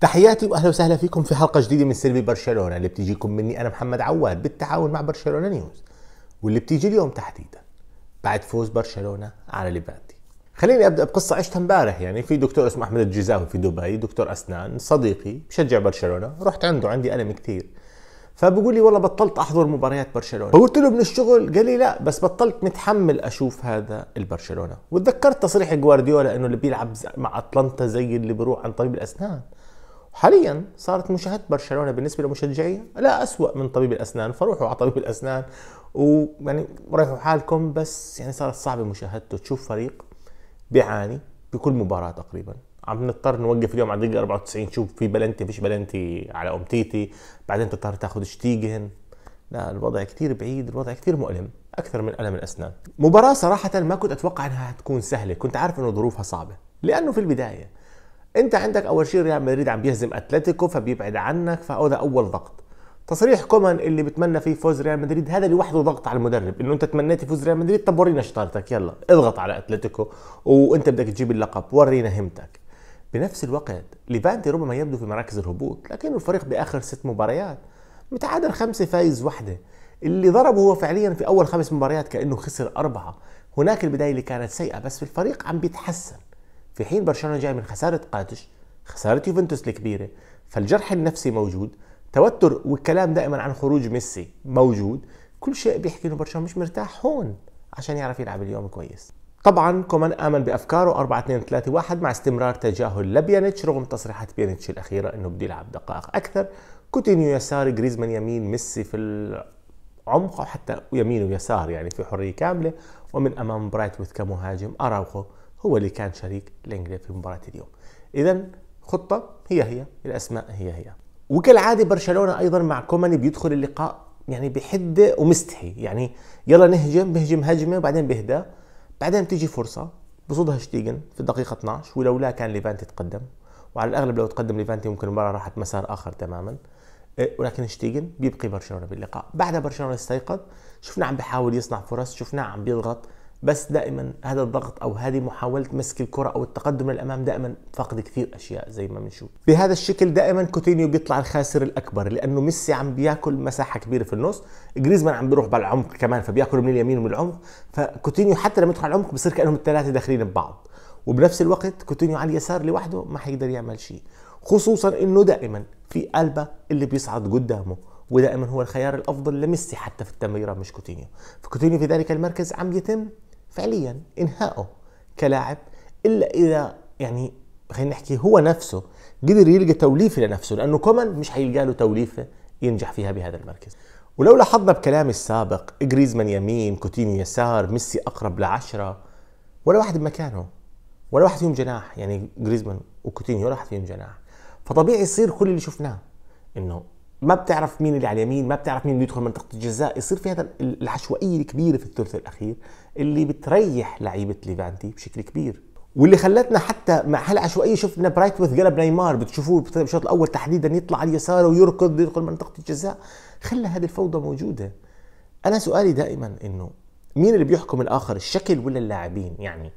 تحياتي واهلا وسهلا فيكم في حلقه جديده من سلبي برشلونه اللي بتجيكم مني انا محمد عواد بالتعاون مع برشلونه نيوز واللي بتيجي اليوم تحديدا بعد فوز برشلونه على ليفانتي. خليني ابدا بقصه عشتها امبارح يعني في دكتور اسمه احمد الجزاوي في دبي دكتور اسنان صديقي بشجع برشلونه رحت عنده عندي الم كثير فبقول لي والله بطلت احضر مباريات برشلونه فقلت له من الشغل قال لي لا بس بطلت متحمل اشوف هذا البرشلونه وتذكرت تصريح جوارديولا انه اللي بيلعب مع اتلانتا زي اللي بيروح عن طبيب الاسنان حاليا صارت مشاهدة برشلونة بالنسبة لمشجعيه لا أسوأ من طبيب الأسنان فروحوا على طبيب الأسنان ويعني ريحوا حالكم بس يعني صارت صعبة مشاهدته تشوف فريق بيعاني بكل مباراة تقريبا عم نضطر نوقف اليوم على الدقيقة 94 شوف في بلنتي فيش بلنتي على أم تيتي بعدين تضطر تاخذ شتيجن لا الوضع كثير بعيد الوضع كثير مؤلم أكثر من ألم الأسنان مباراة صراحة ما كنت أتوقع أنها تكون سهلة كنت عارف أنه ظروفها صعبة لأنه في البداية انت عندك اول شيء ريال مدريد عم بيهزم اتلتيكو فبيبعد عنك فهذا اول ضغط تصريح كومان اللي بتمنى فيه فوز ريال مدريد هذا لوحده ضغط على المدرب انه انت تمنيت فوز ريال مدريد طب ورينا شطارتك يلا اضغط على اتلتيكو وانت بدك تجيب اللقب ورينا همتك بنفس الوقت ليفانتي ربما يبدو في مراكز الهبوط لكن الفريق باخر ست مباريات متعادل خمسه فايز واحده اللي ضربه هو فعليا في اول خمس مباريات كانه خسر اربعه هناك البدايه اللي كانت سيئه بس الفريق عم بيتحسن في حين برشلونه جاي من خساره قادش خساره يوفنتوس الكبيره فالجرح النفسي موجود توتر والكلام دائما عن خروج ميسي موجود كل شيء بيحكي انه برشلونه مش مرتاح هون عشان يعرف يلعب اليوم كويس طبعا كومان امن بافكاره 4 2 3 1 مع استمرار تجاهل لبيانيتش رغم تصريحات بيانيتش الاخيره انه بده يلعب دقائق اكثر كوتينيو يسار جريزمان يمين ميسي في العمق او حتى يمين ويسار يعني في حريه كامله ومن امام برايتويث كمهاجم اراوخو هو اللي كان شريك لانجليا في مباراة اليوم إذا خطة هي هي الأسماء هي هي وكالعادة برشلونة أيضا مع كوماني بيدخل اللقاء يعني بحدة ومستحي يعني يلا نهجم بهجم هجمة وبعدين بهدا بعدين بتيجي فرصة بصدها شتيجن في الدقيقة 12 ولولا كان ليفانتي تقدم وعلى الأغلب لو تقدم ليفانتي ممكن المباراة راحت مسار آخر تماما إيه، ولكن شتيجن بيبقي برشلونة باللقاء بعدها برشلونة استيقظ شفناه عم بحاول يصنع فرص شفناه عم بيضغط بس دائما هذا الضغط او هذه محاوله مسك الكره او التقدم للامام دائما فقد كثير اشياء زي ما بنشوف بهذا الشكل دائما كوتينيو بيطلع الخاسر الاكبر لانه ميسي عم بياكل مساحه كبيره في النص جريزمان عم بيروح بالعمق كمان فبياكل من اليمين ومن العمق فكوتينيو حتى لما يدخل على العمق بصير كانهم الثلاثه داخلين ببعض وبنفس الوقت كوتينيو على اليسار لوحده ما حيقدر يعمل شيء خصوصا انه دائما في البا اللي بيصعد قدامه ودائما هو الخيار الافضل لميسي حتى في التمريره مش كوتينيو فكوتينيو في ذلك المركز عم يتم فعليا انهائه كلاعب الا اذا يعني خلينا نحكي هو نفسه قدر يلقى توليفه لنفسه لانه كومان مش حيلقى له توليفه ينجح فيها بهذا المركز ولو لاحظنا بكلامي السابق جريزمان يمين كوتينيو يسار ميسي اقرب لعشرة ولا واحد بمكانه ولا واحد فيهم جناح يعني جريزمان وكوتينيو ولا واحد فيهم جناح فطبيعي يصير كل اللي شفناه انه ما بتعرف مين اللي على اليمين ما بتعرف مين اللي يدخل منطقه الجزاء يصير في هذا العشوائيه الكبيره في الثلث الاخير اللي بتريح لعيبه ليفانتي بشكل كبير واللي خلتنا حتى مع هالعشوائيه شفنا برايتوث قلب نيمار بتشوفوه بالشوط الاول تحديدا يطلع على اليسار ويركض يدخل منطقه الجزاء خلى هذه الفوضى موجوده انا سؤالي دائما انه مين اللي بيحكم الاخر الشكل ولا اللاعبين يعني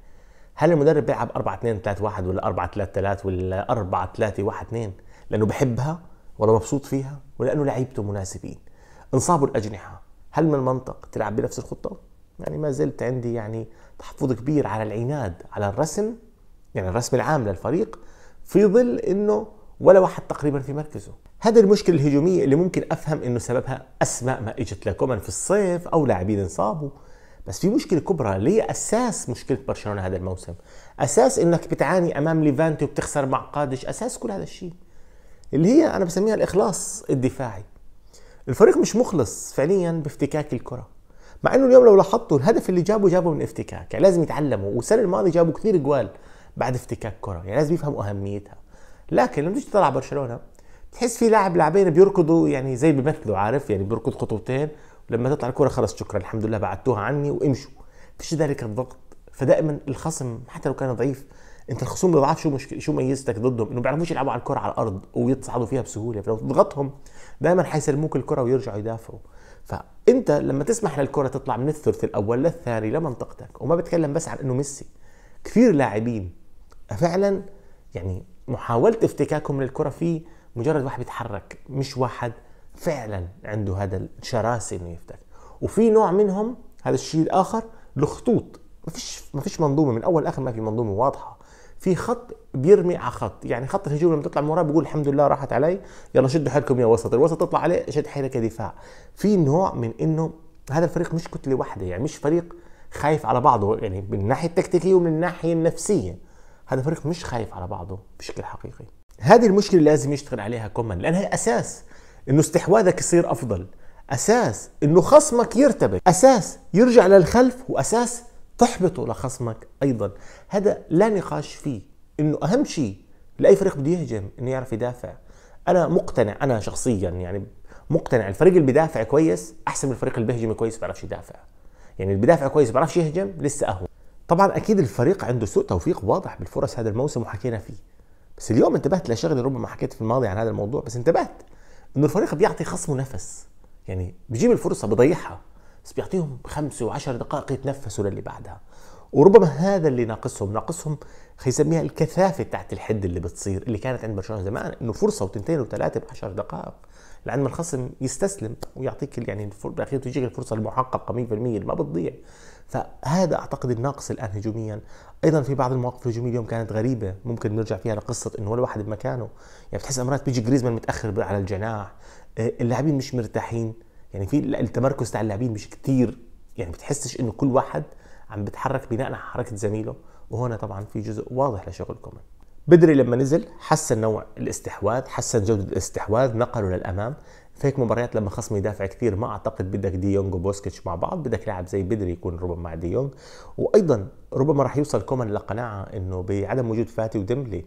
هل المدرب بيلعب 4 2 3 1 ولا 4 3 3 ولا 4 3 1 2 لانه بحبها ولا مبسوط فيها ولانه لعيبته مناسبين انصابوا الاجنحه هل من المنطق تلعب بنفس الخطه يعني ما زلت عندي يعني تحفظ كبير على العناد على الرسم يعني الرسم العام للفريق في ظل انه ولا واحد تقريبا في مركزه هذه المشكله الهجوميه اللي ممكن افهم انه سببها اسماء ما اجت لكومان في الصيف او لاعبين انصابوا بس في مشكله كبرى اللي هي اساس مشكله برشلونه هذا الموسم اساس انك بتعاني امام ليفانتي وبتخسر مع قادش اساس كل هذا الشيء اللي هي انا بسميها الاخلاص الدفاعي الفريق مش مخلص فعليا بافتكاك الكره مع انه اليوم لو لاحظتوا الهدف اللي جابه جابه من افتكاك يعني لازم يتعلموا والسنه الماضيه جابوا كثير جوال بعد افتكاك كره يعني لازم يفهموا اهميتها لكن لما تيجي تطلع برشلونه تحس في لاعب لاعبين بيركضوا يعني زي بيمثلوا عارف يعني بيركض خطوتين ولما تطلع الكره خلص شكرا الحمد لله بعدتوها عني وامشوا فيش ذلك الضغط فدائما الخصم حتى لو كان ضعيف انت الخصوم ما بيعرفش شو مشكله شو ميزتك ضدهم انه بيعرفوش يلعبوا على الكره على الارض ويتصعدوا فيها بسهوله فلو تضغطهم دائما حيسلموك الكره ويرجعوا يدافعوا فانت لما تسمح للكره تطلع من الثلث الاول للثاني لمنطقتك وما بتكلم بس عن انه ميسي كثير لاعبين فعلا يعني محاوله افتكاكهم للكره في مجرد واحد بيتحرك مش واحد فعلا عنده هذا الشراسه انه يفتك وفي نوع منهم هذا الشيء الاخر الخطوط ما فيش ما فيش منظومه من اول لاخر ما في منظومه واضحه في خط بيرمي على خط يعني خط الهجوم لما تطلع من وراه بيقول الحمد لله راحت علي يلا شدوا حيلكم يا وسط الوسط تطلع عليه شد حيلك دفاع في نوع من انه هذا الفريق مش كتله واحده يعني مش فريق خايف على بعضه يعني من الناحيه التكتيكيه ومن الناحيه النفسيه هذا فريق مش خايف على بعضه بشكل حقيقي هذه المشكله لازم يشتغل عليها كومان لانها اساس انه استحواذك يصير افضل اساس انه خصمك يرتبك اساس يرجع للخلف واساس تحبطه لخصمك ايضا هذا لا نقاش فيه انه اهم شيء لاي فريق بده يهجم انه يعرف يدافع انا مقتنع انا شخصيا يعني مقتنع الفريق اللي بيدافع كويس احسن من الفريق اللي بيهجم كويس بيعرفش يدافع يعني اللي بيدافع كويس بيعرفش يهجم لسه اهون طبعا اكيد الفريق عنده سوء توفيق واضح بالفرص هذا الموسم وحكينا فيه بس اليوم انتبهت لشغله ربما حكيت في الماضي عن هذا الموضوع بس انتبهت انه الفريق بيعطي خصمه نفس يعني بجيب الفرصه بضيعها بس بيعطيهم خمسة وعشر دقائق يتنفسوا للي بعدها وربما هذا اللي ناقصهم ناقصهم خيسميها الكثافة تحت الحد اللي بتصير اللي كانت عند برشلونة زمان انه فرصة وتنتين وثلاثة بعشر دقائق لعندما ما الخصم يستسلم ويعطيك يعني بالاخير تجيك الفرصة المحققة 100% اللي ما بتضيع فهذا اعتقد الناقص الان هجوميا ايضا في بعض المواقف الهجوميه اليوم كانت غريبه ممكن نرجع فيها لقصه انه ولا واحد بمكانه يعني بتحس امرات بيجي جريزمان متاخر على الجناح آه، اللاعبين مش مرتاحين يعني في التمركز بتاع اللاعبين مش كتير يعني بتحسش انه كل واحد عم بتحرك بناء على حركه زميله وهنا طبعا في جزء واضح لشغل كومان بدري لما نزل حسن نوع الاستحواذ حسن جوده الاستحواذ نقله للامام فهيك مباريات لما خصم يدافع كثير ما اعتقد بدك ديونج دي وبوسكيتش مع بعض بدك لاعب زي بدري يكون ربما مع ديونج دي وايضا ربما راح يوصل كومان لقناعه انه بعدم وجود فاتي وديمبلي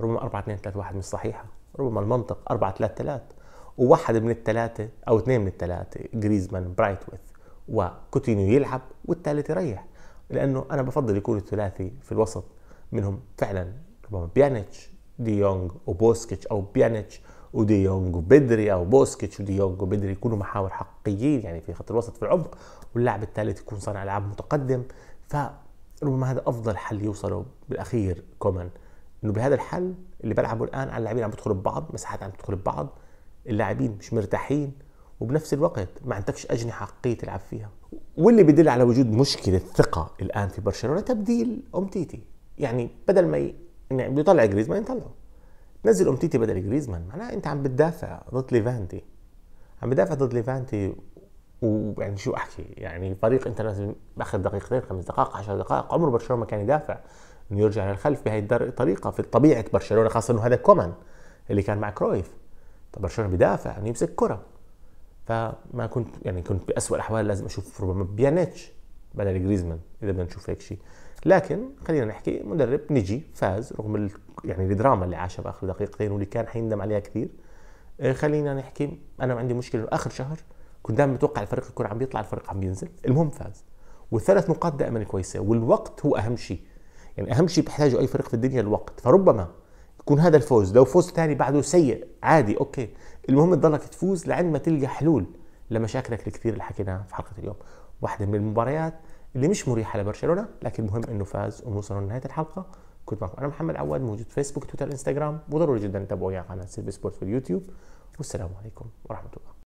ربما 4 2 3 1 مش صحيحه ربما المنطق 4 3 3 وواحد من الثلاثة أو اثنين من الثلاثة جريزمان برايتويث وكوتينيو يلعب والثالث يريح لأنه أنا بفضل يكون الثلاثي في الوسط منهم فعلا ربما بيانيتش دي يونغ وبوسكيتش أو بيانيتش ودي يونغ وبدري أو بوسكيتش ودي يونغ وبدري يكونوا محاور حقيقيين يعني في خط الوسط في العمق واللاعب الثالث يكون صانع ألعاب متقدم فربما هذا أفضل حل يوصلوا بالأخير كومان انه بهذا الحل اللي بلعبه الان على اللاعبين عم يدخلوا ببعض مساحات عم تدخل ببعض اللاعبين مش مرتاحين وبنفس الوقت ما عندكش اجنحه حقيقيه تلعب فيها واللي بيدل على وجود مشكله ثقه الان في برشلونه تبديل امتيتي يعني بدل ما ي... يعني بيطلع جريزمان يطلعه نزل امتيتي بدل جريزمان معناها انت عم بتدافع ضد ليفانتي عم بتدافع ضد ليفانتي ويعني شو احكي يعني فريق انت لازم اخذ دقيقتين خمس دقائق 10 دقائق عمر برشلونه ما كان يدافع انه يرجع للخلف بهي الطريقه في طبيعه برشلونه خاصه انه هذا كومان اللي كان مع كرويف طب برشلونه بيدافع انه يعني يمسك كره فما كنت يعني كنت باسوء الاحوال لازم اشوف ربما بيانيتش بدل جريزمان اذا بدنا نشوف هيك شيء لكن خلينا نحكي مدرب نجي فاز رغم ال... يعني الدراما اللي عاشها باخر دقيقتين واللي كان حيندم عليها كثير آه، خلينا نحكي انا عندي مشكله انه اخر شهر كنت دائما متوقع الفريق يكون عم بيطلع الفريق عم بينزل المهم فاز والثلاث نقاط دائما كويسه والوقت هو اهم شيء يعني اهم شيء بحتاجه اي فريق في الدنيا الوقت فربما يكون هذا الفوز لو فوز ثاني بعده سيء عادي اوكي المهم تضلك تفوز لعند ما تلقى حلول لمشاكلك الكثير اللي حكيناها في حلقه اليوم واحده من المباريات اللي مش مريحه لبرشلونه لكن المهم انه فاز ووصلوا لنهايه الحلقه كنت معكم انا محمد عواد موجود في فيسبوك تويتر انستغرام وضروري جدا تتابعوا على سيلفي سبورت في اليوتيوب والسلام عليكم ورحمه الله